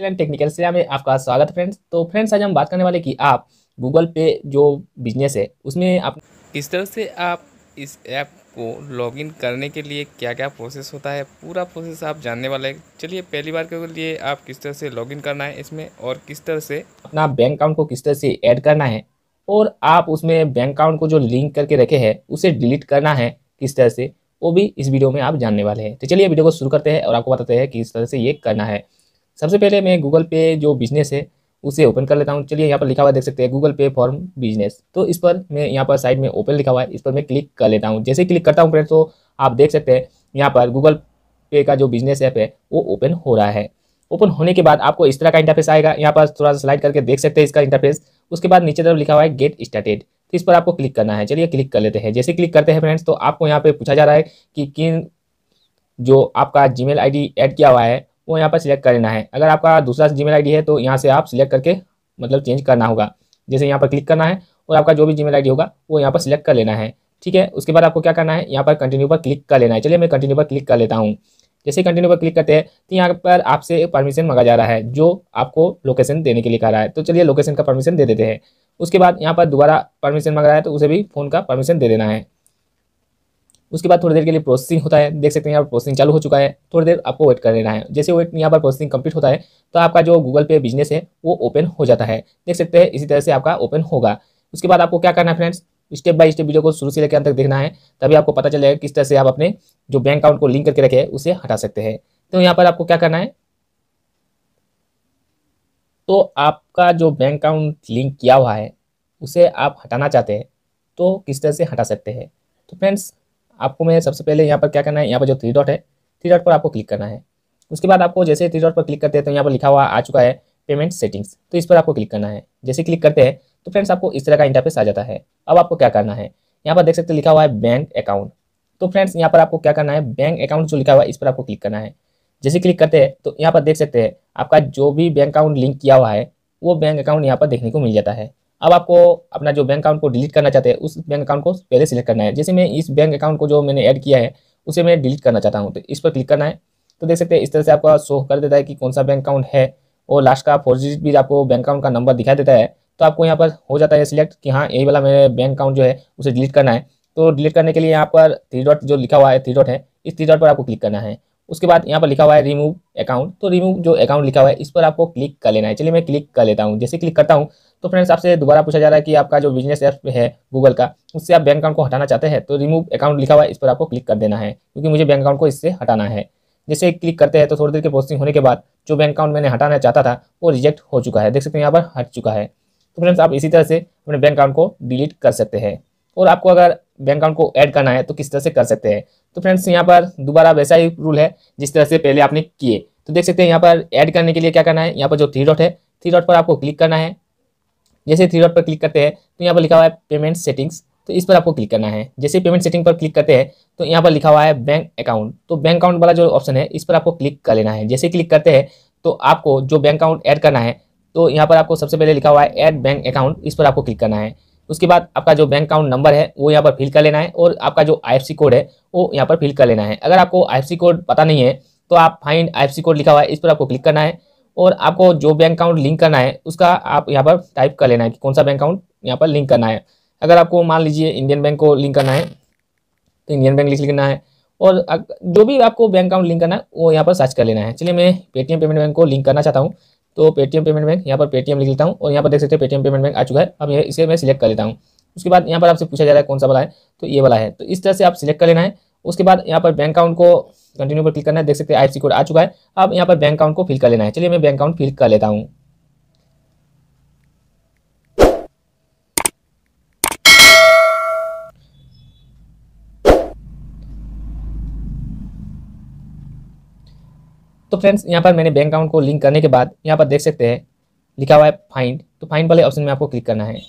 technical से में आपका स्वागत है फ्रेंड्स तो फ्रेंड्स आज हम बात करने वाले कि आप गूगल पे जो बिजनेस है उसमें आप किस तरह से आप इस ऐप को लॉगिन करने के लिए क्या क्या प्रोसेस होता है पूरा प्रोसेस आप जानने वाले हैं चलिए पहली बार के लिए आप किस तरह से लॉगिन करना है इसमें और किस तरह से अपना बैंक अकाउंट को किस तरह से ऐड करना है और आप उसमें बैंक अकाउंट को जो लिंक करके रखे है उसे डिलीट करना है किस तरह से वो भी इस वीडियो में आप जानने वाले हैं तो चलिए वीडियो को शुरू करते हैं और आपको बताते हैं कि तरह से ये करना है सबसे पहले मैं गूगल पे जो बिजनेस है उसे ओपन कर लेता हूँ चलिए यहाँ पर लिखा हुआ देख सकते हैं गूगल पे फॉर्म बिजनेस तो इस पर मैं यहाँ पर साइड में ओपन लिखा हुआ है इस पर मैं क्लिक कर लेता हूँ जैसे क्लिक करता हूँ फ्रेंड्स तो आप देख सकते हैं यहाँ पर गूगल पे का जो बिजनेस ऐप है वो ओपन हो रहा है ओपन होने के बाद आपको इस तरह का इंटरफेस आएगा यहाँ पर थोड़ा सा स्लाइड करके देख सकते हैं इसका इंटरफेस उसके बाद नीचे तरफ लिखा हुआ है गेट स्टार्टेड तो इस पर आपको क्लिक करना है चलिए क्लिक कर लेते हैं जैसे क्लिक करते हैं फ्रेंड्स तो आपको यहाँ पर पूछा जा रहा है कि किन जो आपका आई डी ऐड किया हुआ है वो यहाँ पर सिलेक्ट कर लेना है अगर आपका दूसरा जी मेल है तो यहाँ से आप सिलेक्ट करके मतलब चेंज करना होगा जैसे यहाँ पर क्लिक करना है और आपका जो भी जी मेल होगा वो यहाँ पर सिलेक्ट कर लेना है ठीक है उसके बाद आपको क्या करना है यहाँ पर कंटिन्यू पर क्लिक कर लेना है चलिए मैं कंटिन्यू पर क्लिक कर लेता हूँ जैसे कंटिन्यू पर क्लिक करते हैं तो यहाँ पर आपसे परमिशन मंगा जा रहा है जो आपको लोकेशन देने के लिए कह रहा है तो चलिए लोकेशन का परमिशन दे देते हैं उसके बाद यहाँ पर दोबारा परमिशन मंगा रहा है तो उसे भी फ़ोन का परमिशन दे देना है उसके बाद थोड़ी देर के लिए प्रोसेसिंग होता है देख सकते हैं यहाँ पर प्रोसेसिंग चालू हो चुका है थोड़ी देर आपको वेट कर लेना है जैसे वेट यहाँ पर प्रोसेसिंग कंप्लीट होता है तो आपका जो गूगल पे बिजनेस है वो ओपन हो जाता है देख सकते हैं इसी तरह से आपका ओपन होगा उसके बाद आपको क्या करना है friends step by step video को शुरू से लेकर अंत तक देखना है तभी आपको पता चलेगा किस तरह से आप अपने जो बैंक अकाउंट को लिंक करके रखे हैं उसे हटा सकते हैं तो यहाँ पर आपको क्या करना है तो आपका जो बैंक अकाउंट लिंक किया हुआ है उसे आप हटाना चाहते हैं तो किस तरह से हटा सकते हैं तो फ्रेंड्स आपको मैं सबसे पहले यहाँ पर क्या करना है यहाँ पर जो थ्री डॉट है थ्री डॉट पर आपको क्लिक करना है उसके बाद आपको जैसे थ्री डॉट पर क्लिक करते हैं तो यहाँ पर लिखा हुआ आ चुका है पेमेंट सेटिंग्स तो इस पर आपको क्लिक करना है जैसे क्लिक करते हैं तो फ्रेंड्स आपको इस तरह का इंटरफेस आ जाता है अब आपको क्या करना है यहाँ पर देख सकते लिखा हुआ है बैंक अकाउंट तो फ्रेंड्स यहाँ पर आपको क्या करना है बैंक अकाउंट जो लिखा हुआ है इस पर आपको क्लिक करना है जैसे क्लिक करते हैं तो यहाँ पर देख सकते हैं आपका जो भी बैंक अकाउंट लिंक किया हुआ है वो बैंक अकाउंट यहाँ पर देखने को मिल जाता है अब आपको अपना जो बैंक अकाउंट को डिलीट करना चाहते हैं उस बैंक अकाउंट को पहले सिलेक्ट करना है जैसे मैं इस बैंक अकाउंट को जो मैंने ऐड किया है उसे मैं डिलीट करना चाहता हूँ तो इस पर क्लिक करना है तो देख सकते हैं इस तरह से आपका शो कर देता है कि कौन सा बैंक अकाउंट है और लास्ट का फोर डिजिट भी आपको बैंक अकाउंट का नंबर दिखाई देता है तो आपको यहाँ पर हो जाता है सिलेक्ट कि हाँ यही वाला मेरे बैंक अकाउंट जो है उसे डिलीट करना है तो डिलीट करने के लिए यहाँ पर थ्री डॉट जो लिखा हुआ है थ्री डॉट है इस थ्री डॉट पर आपको क्लिक करना है उसके बाद यहाँ पर लिखा हुआ है रिमूव अकाउंट तो रिमूव जो अकाउंट लिखा हुआ है इस पर आपको क्लिक कर लेना है चलिए मैं क्लिक कर लेता हूँ जैसे क्लिक करता हूँ तो फ्रेंड्स आपसे दोबारा पूछा जा रहा है कि आपका जो बिजनेस ऐप है गूगल का उससे आप बैंक अकाउंट को हटाना चाहते हैं तो रिमूव अकाउंट लिखा हुआ है इस पर आपको क्लिक कर देना है क्योंकि मुझे बैंक अकाउंट को इससे हटाना है जैसे क्लिक करते हैं तो थोड़ी देर के प्रोसेसिंग होने के बाद जो बैंक अकाउंट मैंने हटाना चाहता था वो रिजेक्ट हो चुका है देख सकते हैं यहाँ पर हट चुका है तो फ्रेंड्स आप इसी तरह से अपने बैंक अकाउंट को डिलीट कर सकते हैं और आपको अगर बैंक अकाउंट को ऐड करना है तो किस तरह से कर सकते हैं तो फ्रेंड्स यहाँ पर दोबारा वैसा ही रूल है जिस तरह से पहले आपने किए तो देख सकते हैं यहाँ पर ऐड करने के लिए क्या करना है यहाँ पर जो थ्री डॉट है थ्री डॉट पर आपको क्लिक करना है जैसे थ्री डॉट पर क्लिक करते हैं तो यहाँ पर लिखा हुआ है पेमेंट सेटिंग्स तो इस पर आपको क्लिक करना है जैसे पेमेंट सेटिंग पर क्लिक करते हैं तो यहाँ पर लिखा हुआ है बैंक अकाउंट तो बैंक अकाउंट वाला जो ऑप्शन है इस पर आपको क्लिक कर लेना है जैसे क्लिक करते हैं तो आपको जो बैंक अकाउंट ऐड करना है तो यहाँ पर आपको सबसे पहले लिखा हुआ है ऐड बैंक अकाउंट इस पर आपको क्लिक करना है उसके बाद आपका जो बैंक अकाउंट नंबर है वो यहाँ पर फिल कर लेना है और आपका जो आई कोड है वो यहाँ पर फिल कर लेना है अगर आपको आई कोड पता नहीं है तो आप फाइंड आई कोड लिखा हुआ है इस पर आपको क्लिक करना है और आपको जो बैंक अकाउंट लिंक करना है उसका आप यहाँ पर टाइप कर लेना है कि कौन सा बैंक अकाउंट यहाँ पर लिंक करना है अगर आपको मान लीजिए इंडियन बैंक को लिंक करना है तो इंडियन बैंक लिख लेना है और जो भी आपको बैंक अकाउंट लिंक करना है वो यहाँ पर सर्च कर लेना है चलिए मैं पेटीएम पेमेंट बैंक को लिंक करना चाहता हूँ तो पेटीएम पेमेंट बैंक यहाँ पर पेटीएम लिख लेता हूँ और यहाँ पर देख सकते हैं पेटीएम पेमेंट बैंक आ चुका है अब इसे मैं सिलेक्ट कर लेता हूँ उसके बाद यहाँ पर आपसे पूछा जा रहा है कौन सा वाला है तो ये वाला है तो इस तरह से आप सिलेक्ट कर लेना है उसके बाद यहाँ पर बैंक अकाउंट को कंटिन्यू पर क्लिक करना है देख सकते हैं आई कोड आ चुका है अब यहाँ पर बैंक अकाउंट को फिल कर लेना है चलिए मैं बैंक अकाउंट फिल कर लेता हूँ तो फ्रेंड्स यहाँ पर मैंने बैंक अकाउंट को लिंक करने के बाद यहाँ पर देख सकते हैं लिखा हुआ है फाइंड तो फाइंड वाले ऑप्शन में आपको क्लिक करना है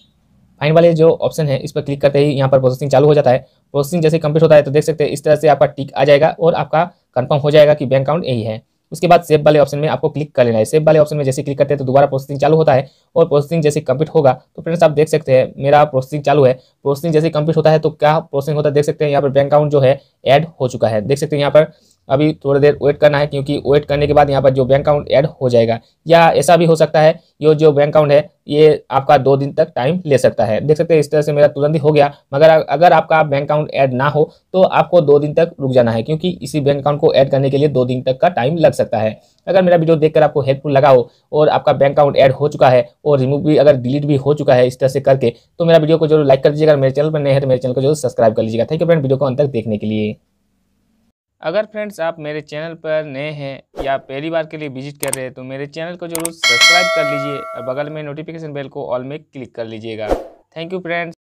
आइन वाले जो ऑप्शन है इस पर क्लिक करते ही यहाँ पर प्रोसेसिंग चालू हो जाता है प्रोसेसिंग जैसे कंप्लीट होता है तो देख सकते हैं इस तरह से आपका टिक आ जाएगा और आपका कंफर्म हो जाएगा कि बैंक अकाउंट यही है उसके बाद सेव वाले ऑप्शन में आपको क्लिक कर लेना है सेव वाले ऑप्शन में जैसे क्लिक करते हैं तो दोबारा प्रोसेसिंग चालू होता है और प्रोसेसिंग जैसे कंप्लीट होगा तो फ्रेंड्स आप देख सकते हैं मेरा प्रोसेसिंग चालू है प्रोसेसिंग जैसे कंप्लीट होता है तो क्या प्रोसेसिंग होता है देख सकते हैं यहाँ पर बैंक अकाउंट जो है एड हो चुका है देख सकते हैं यहाँ पर अभी थोड़ी देर वेट करना है क्योंकि वेट करने के बाद यहाँ पर जो बैंक अकाउंट ऐड हो जाएगा या ऐसा भी हो सकता है ये जो बैंक अकाउंट है ये आपका दो दिन तक टाइम ले सकता है देख सकते हैं इस तरह से मेरा तुरंत ही हो गया मगर अगर आपका बैंक अकाउंट ऐड ना हो तो आपको दो दिन तक रुक जाना है क्योंकि इसी बैंक अकाउंट को ऐड करने के लिए दो दिन तक का टाइम लग सकता है अगर मेरा वीडियो देखकर आपको हेल्पफुल लगा हो और आपका बैंक अकाउंट ऐड हो चुका है और रिमूव भी अगर डिलीट भी हो चुका है इस तरह से करके तो मेरा वीडियो को जरूर लाइक कर दीजिएगा मेरे चैनल पर नहीं है तो मेरे चैनल को जरूर सब्सक्राइब कर लीजिएगा थैंक यू फ्रेंड वीडियो को अंत तक देखने के लिए अगर फ्रेंड्स आप मेरे चैनल पर नए हैं या पहली बार के लिए विजिट कर रहे हैं तो मेरे चैनल को जरूर सब्सक्राइब कर लीजिए और बगल में नोटिफिकेशन बेल को ऑल में क्लिक कर लीजिएगा थैंक यू फ्रेंड्स